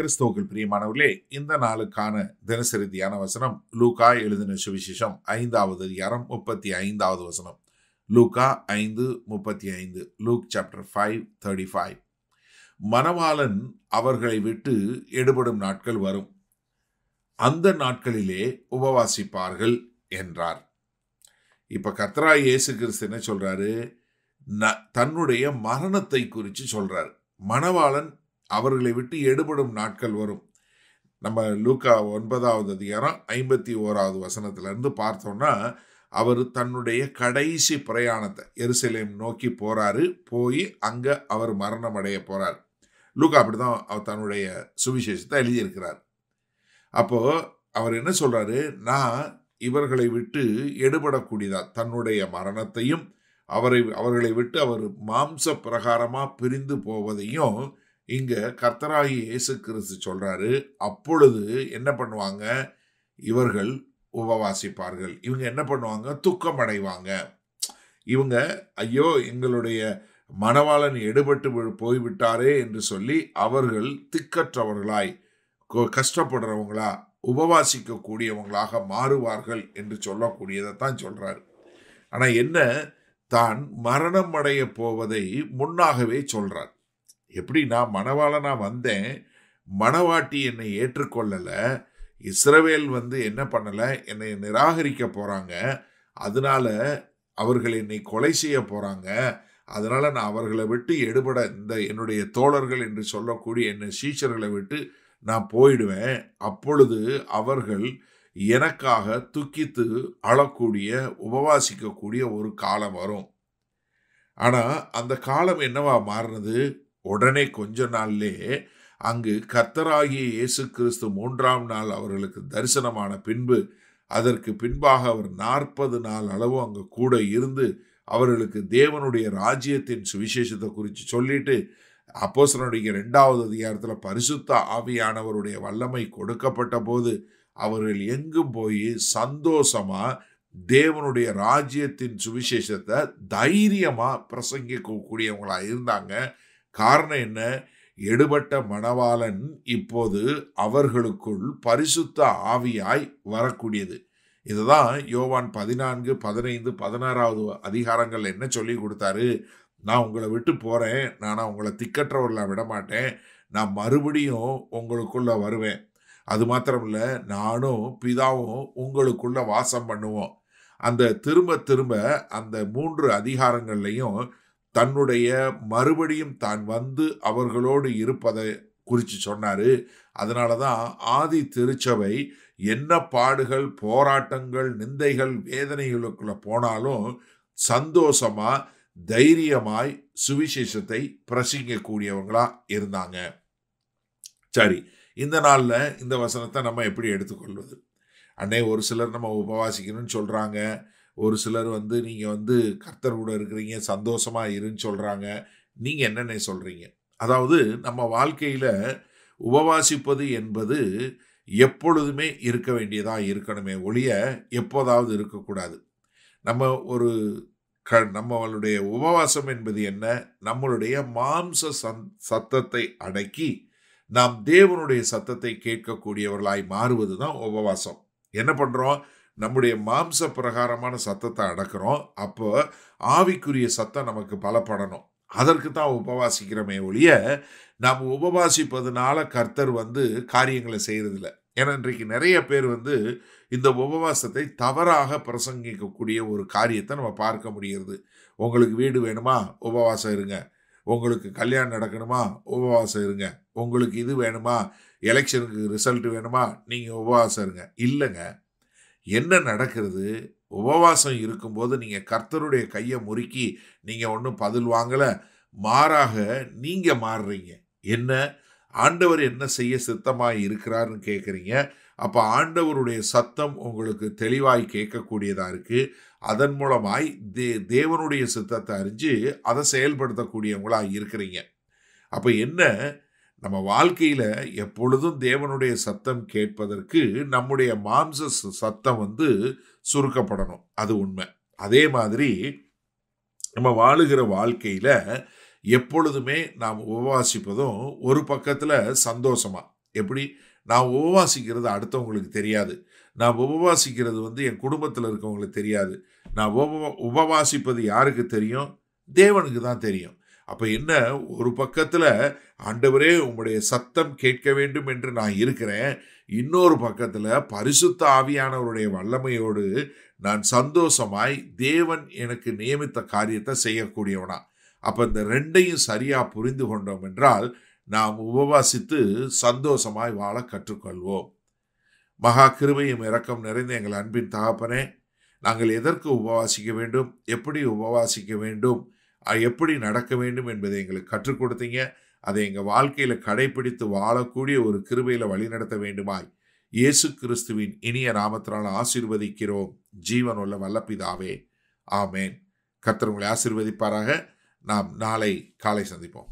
கிறிஸ்தவர்கள் பிரியமானவர்களே இந்த நாளுக்கான தினசரி தியான வசனம் லூகா எழுதின சுவிசேஷம் ஐந்தாவது அதிகாரம் முப்பத்தி ஐந்தாவது வசனம் லூகா ஐந்து முப்பத்தி ஐந்து Luke chapter five thirty five மணவாளன் அவர்களை விட்டு எடுபடும் நாட்கள் வரும் அந்த நாட்களிலே உபவாசிப்பார்கள் என்றார் இப்போ கத்ரா இயேசு கிறிஸ்து என்ன சொல்கிறாரு தன்னுடைய மரணத்தை குறித்து சொல்கிறார் மணவாளன் அவர்களை விட்டு எடுபடும் நாட்கள் வரும் நம்ம லூக்கா ஒன்பதாவது அதிகாரம் ஐம்பத்தி ஓராவது வசனத்திலேருந்து பார்த்தோன்னா அவர் தன்னுடைய கடைசி பிரயாணத்தை எருசலேம் நோக்கி போகிறாரு போய் அங்கே அவர் மரணம் அடைய போகிறார் லூக்கா அப்படி தான் அவர் தன்னுடைய சுவிசேஷத்தை எழுதியிருக்கிறார் அப்போது அவர் என்ன சொல்கிறாரு நான் இவர்களை விட்டு எடுபடக்கூடியதா தன்னுடைய மரணத்தையும் அவரை அவர்களை விட்டு அவர் மாம்ச பிரகாரமாக பிரிந்து போவதையும் இங்கே கர்த்தராகி இயேசு கிறிஸ்து சொல்கிறாரு அப்பொழுது என்ன பண்ணுவாங்க இவர்கள் உபவாசிப்பார்கள் இவங்க என்ன பண்ணுவாங்க துக்கம் அடைவாங்க இவங்க ஐயோ எங்களுடைய மணவாளன் எடுபட்டு போய்விட்டாரே என்று சொல்லி அவர்கள் திக்கற்றவர்களாய் கஷ்டப்படுறவங்களா உபவாசிக்கக்கூடியவங்களாக மாறுவார்கள் என்று சொல்லக்கூடியதை தான் சொல்றார் ஆனால் என்ன தான் மரணம் அடைய போவதை முன்னாகவே சொல்கிறார் எப்படி நான் மணவாளனாக வந்தேன் மணவாட்டி என்னை ஏற்றுக்கொள்ளலை இஸ்ரவேல் வந்து என்ன பண்ணலை என்னை நிராகரிக்க போகிறாங்க அதனால் அவர்கள் என்னை கொலை செய்ய போகிறாங்க அதனால் நான் அவர்களை விட்டு எடுபட இந்த என்னுடைய தோழர்கள் என்று சொல்லக்கூடிய என்னை சீச்சர்களை விட்டு நான் போயிடுவேன் அப்பொழுது அவர்கள் எனக்காக துக்கித்து அழக்கூடிய உபவாசிக்கக்கூடிய ஒரு காலம் வரும் ஆனால் அந்த காலம் என்னவா மாறினது உடனே கொஞ்ச நாள்லே அங்கு கர்த்தராகிய இயேசு கிறிஸ்து மூன்றாம் நாள் அவர்களுக்கு தரிசனமான பின்பு அதற்கு பின்பாக அவர் நாற்பது நாள் அளவு அங்கே கூட இருந்து அவர்களுக்கு தேவனுடைய ராஜ்யத்தின் சுவிசேஷத்தை குறித்து சொல்லிட்டு அப்போசனுடைய ரெண்டாவது அதிகாரத்தில் பரிசுத்த ஆவியானவருடைய வல்லமை கொடுக்கப்பட்ட போது அவர்கள் எங்கும் போய் சந்தோஷமாக தேவனுடைய ராஜ்யத்தின் சுவிசேஷத்தை தைரியமாக பிரசங்கிக்கக்கூடியவங்களாக இருந்தாங்க காரணம் என்ன எடுபட்ட மணவாளன் இப்போது அவர்களுக்குள் பரிசுத்த ஆவியாய் வரக்கூடியது இதுதான் யோவான் பதினான்கு பதினைந்து பதினாறாவது அதிகாரங்கள் என்ன சொல்லி கொடுத்தாரு நான் உங்களை விட்டு போகிறேன் நான் உங்களை திக்கற்றவர்களை விட மாட்டேன் நான் மறுபடியும் உங்களுக்குள்ளே வருவேன் அது மாத்திரம் இல்லை நானும் பிதாவும் உங்களுக்குள்ளே வாசம் பண்ணுவோம் அந்த திரும்ப திரும்ப அந்த மூன்று அதிகாரங்கள்லையும் தன்னுடைய மறுபடியும் தான் வந்து அவர்களோடு இருப்பதை குறித்து சொன்னார் அதனால தான் ஆதி திருச்சபை என்ன பாடுகள் போராட்டங்கள் நிந்தைகள் வேதனைகளுக்குள்ள போனாலும் சந்தோஷமாக தைரியமாய் சுவிசேஷத்தை பிரசிங்கக்கூடியவங்களா இருந்தாங்க சரி இந்த நாளில் இந்த வசனத்தை நம்ம எப்படி எடுத்துக்கொள்வது அன்னே ஒரு சிலர் நம்ம உபவாசிக்கணும்னு சொல்கிறாங்க ஒரு சிலர் வந்து நீங்கள் வந்து கர்த்தர் கூட இருக்கிறீங்க சந்தோஷமாக இருன்னு சொல்கிறாங்க நீங்கள் என்னென்ன சொல்கிறீங்க அதாவது நம்ம வாழ்க்கையில் உபவாசிப்பது என்பது எப்பொழுதுமே இருக்க வேண்டியதாக இருக்கணுமே ஒழிய எப்போதாவது இருக்கக்கூடாது நம்ம ஒரு க நம்மளுடைய உபவாசம் என்பது என்ன நம்மளுடைய மாம்ச சந் சத்தத்தை அடக்கி நாம் தேவனுடைய சத்தத்தை கேட்கக்கூடியவர்களாய் மாறுவது தான் உபவாசம் என்ன பண்ணுறோம் நம்முடைய மாம்ச பிரகாரமான சத்தத்தை அடக்கிறோம் அப்போ ஆவிக்குரிய சத்தம் நமக்கு பலப்படணும் அதற்கு தான் உபவாசிக்கிறோமே ஒழிய நாம் உபவாசிப்பதுனால கர்த்தர் வந்து காரியங்களை செய்கிறதில்ல ஏன்னா இன்றைக்கு நிறைய பேர் வந்து இந்த உபவாசத்தை தவறாக பிரசங்கிக்கக்கூடிய ஒரு காரியத்தை நம்ம பார்க்க முடிகிறது உங்களுக்கு வீடு வேணுமா உபவாசம் இருங்க உங்களுக்கு கல்யாணம் நடக்கணுமா உபவாசம் இருங்க உங்களுக்கு இது வேணுமா எலெக்ஷனுக்கு ரிசல்ட் வேணுமா நீங்கள் உபவாசம் இருங்க இல்லைங்க என்ன நடக்கிறது உபவாசம் இருக்கும்போது நீங்கள் கர்த்தருடைய கையை முறுக்கி நீங்கள் ஒன்றும் பதில் வாங்கலை மாறாக நீங்கள் மாறுறீங்க என்ன ஆண்டவர் என்ன செய்ய சித்தமாக இருக்கிறாருன்னு கேட்குறீங்க அப்போ ஆண்டவருடைய சத்தம் உங்களுக்கு தெளிவாய் கேட்கக்கூடியதாக இருக்குது அதன் மூலமாய் தே தேவனுடைய சித்தத்தை அறிஞ்சு அதை செயல்படுத்தக்கூடியவங்களாக இருக்கிறீங்க அப்போ என்ன நம்ம வாழ்க்கையில் எப்பொழுதும் தேவனுடைய சத்தம் கேட்பதற்கு நம்முடைய மாம்ச சத்தம் வந்து சுருக்கப்படணும் அது உண்மை அதே மாதிரி நம்ம வாழுகிற வாழ்க்கையில் எப்பொழுதுமே நாம் உபவாசிப்பதும் ஒரு பக்கத்தில் சந்தோஷமாக எப்படி நான் உபவாசிக்கிறது அடுத்தவங்களுக்கு தெரியாது நான் உபவாசிக்கிறது வந்து என் குடும்பத்தில் இருக்கவங்களுக்கு தெரியாது நான் உப உபவாசிப்பது யாருக்கு தெரியும் தேவனுக்கு தான் தெரியும் அப்போ என்ன ஒரு பக்கத்தில் ஆண்டவரே உங்களுடைய சத்தம் கேட்க வேண்டும் என்று நான் இருக்கிறேன் இன்னொரு பக்கத்தில் பரிசுத்த ஆவியானவருடைய வல்லமையோடு நான் சந்தோஷமாய் தேவன் எனக்கு நியமித்த காரியத்தை செய்யக்கூடியவனா அப்போ இந்த ரெண்டையும் சரியாக புரிந்து கொண்டோம் என்றால் நாம் உபவாசித்து சந்தோஷமாய் வாழ கற்றுக்கொள்வோம் மகா கிருபையும் இறக்கம் நிறைந்த எங்கள் அன்பின் தகப்பனே நாங்கள் எதற்கு உபவாசிக்க வேண்டும் எப்படி உபவாசிக்க வேண்டும் எப்படி நடக்க வேண்டும் என்பதை எங்களுக்கு கற்றுக் கொடுத்தீங்க அதை எங்கள் வாழ்க்கையில் கடைபிடித்து வாழக்கூடிய ஒரு கிருபையில் வழிநடத்த வேண்டுமாய் இயேசு கிறிஸ்துவின் இனிய நாமத்தினால் ஆசீர்வதிக்கிறோம் ஜீவன் உள்ள வல்லப்பிதாவே ஆமேன் கத்தர் ஆசீர்வதிப்பாராக நாம் நாளை காலை சந்திப்போம்